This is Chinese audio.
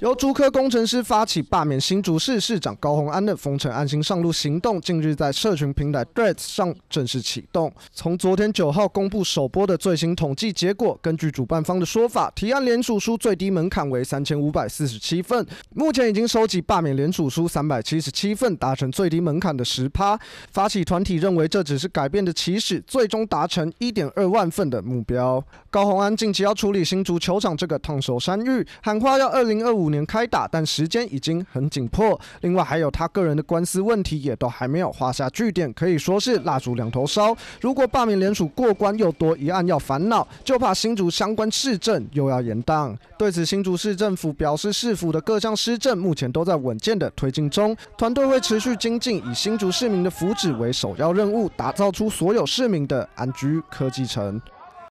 由竹科工程师发起罢免新竹市市长高虹安的“封城安心上路”行动，近日在社群平台 d r e a d s 上正式启动。从昨天九号公布首播的最新统计结果，根据主办方的说法，提案联署书最低门槛为三千五百四十七份，目前已经收集罢免联署书三百七十七份，达成最低门槛的十趴。发起团体认为这只是改变的起始，最终达成一点二万份的目标。高虹安近期要处理新竹球场这个烫手山芋，喊话要二零二五。五年开打，但时间已经很紧迫。另外，还有他个人的官司问题也都还没有画下句点，可以说是蜡烛两头烧。如果罢免联署过关，又多一案要烦恼，就怕新竹相关市政又要延宕。对此，新竹市政府表示，市府的各项施政目前都在稳健的推进中，团队会持续精进，以新竹市民的福祉为首要任务，打造出所有市民的安居科技城。